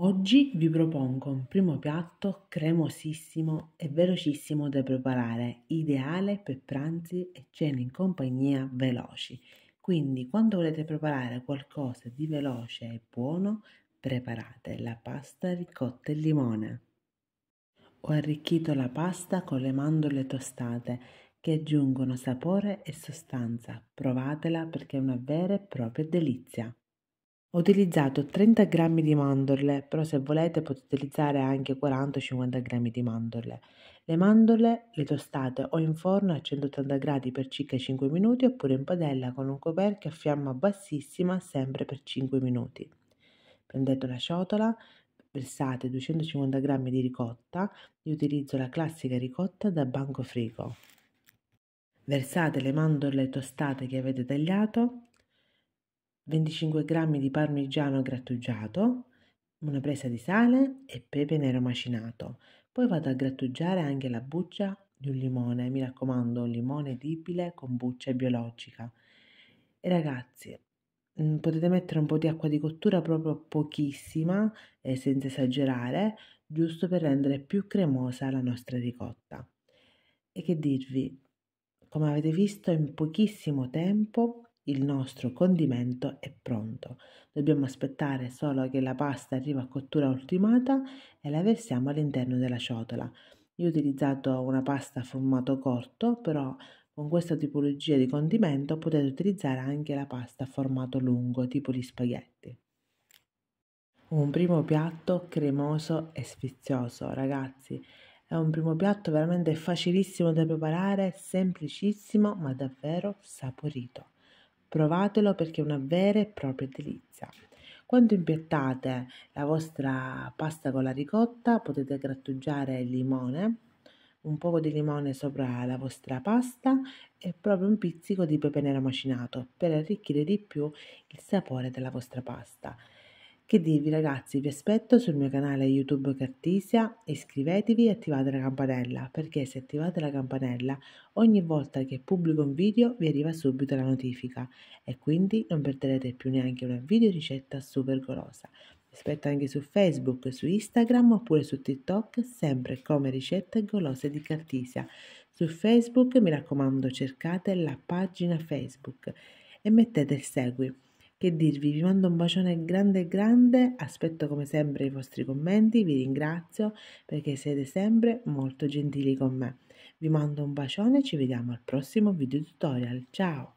Oggi vi propongo un primo piatto cremosissimo e velocissimo da preparare, ideale per pranzi e cene in compagnia veloci. Quindi quando volete preparare qualcosa di veloce e buono, preparate la pasta ricotta e limone. Ho arricchito la pasta con le mandorle tostate che aggiungono sapore e sostanza. Provatela perché è una vera e propria delizia. Ho utilizzato 30 g di mandorle, però se volete potete utilizzare anche 40-50 g di mandorle. Le mandorle le tostate o in forno a 180 gradi per circa 5 minuti oppure in padella con un coperchio a fiamma bassissima sempre per 5 minuti. Prendete una ciotola, versate 250 g di ricotta, io utilizzo la classica ricotta da banco frigo. Versate le mandorle tostate che avete tagliato 25 g di parmigiano grattugiato, una presa di sale e pepe nero macinato. Poi vado a grattugiare anche la buccia di un limone, mi raccomando, un limone edibile con buccia biologica. E ragazzi, mm, potete mettere un po' di acqua di cottura proprio pochissima e senza esagerare, giusto per rendere più cremosa la nostra ricotta. E che dirvi, come avete visto in pochissimo tempo il nostro condimento è pronto. Dobbiamo aspettare solo che la pasta arrivi a cottura ultimata e la versiamo all'interno della ciotola. Io ho utilizzato una pasta a formato corto, però con questa tipologia di condimento potete utilizzare anche la pasta a formato lungo, tipo gli spaghetti. Un primo piatto cremoso e sfizioso, ragazzi. È un primo piatto veramente facilissimo da preparare, semplicissimo, ma davvero saporito. Provatelo perché è una vera e propria delizia. Quando impiattate la vostra pasta con la ricotta potete grattugiare il limone, un poco di limone sopra la vostra pasta e proprio un pizzico di pepe nero macinato per arricchire di più il sapore della vostra pasta. Che dirvi ragazzi, vi aspetto sul mio canale YouTube Cartisia, iscrivetevi e attivate la campanella, perché se attivate la campanella ogni volta che pubblico un video vi arriva subito la notifica e quindi non perderete più neanche una video ricetta super golosa. Vi aspetto anche su Facebook, su Instagram oppure su TikTok, sempre come ricette golose di Cartisia. Su Facebook mi raccomando cercate la pagina Facebook e mettete il segui che dirvi, vi mando un bacione grande grande, aspetto come sempre i vostri commenti, vi ringrazio perché siete sempre molto gentili con me. Vi mando un bacione, ci vediamo al prossimo video tutorial, ciao!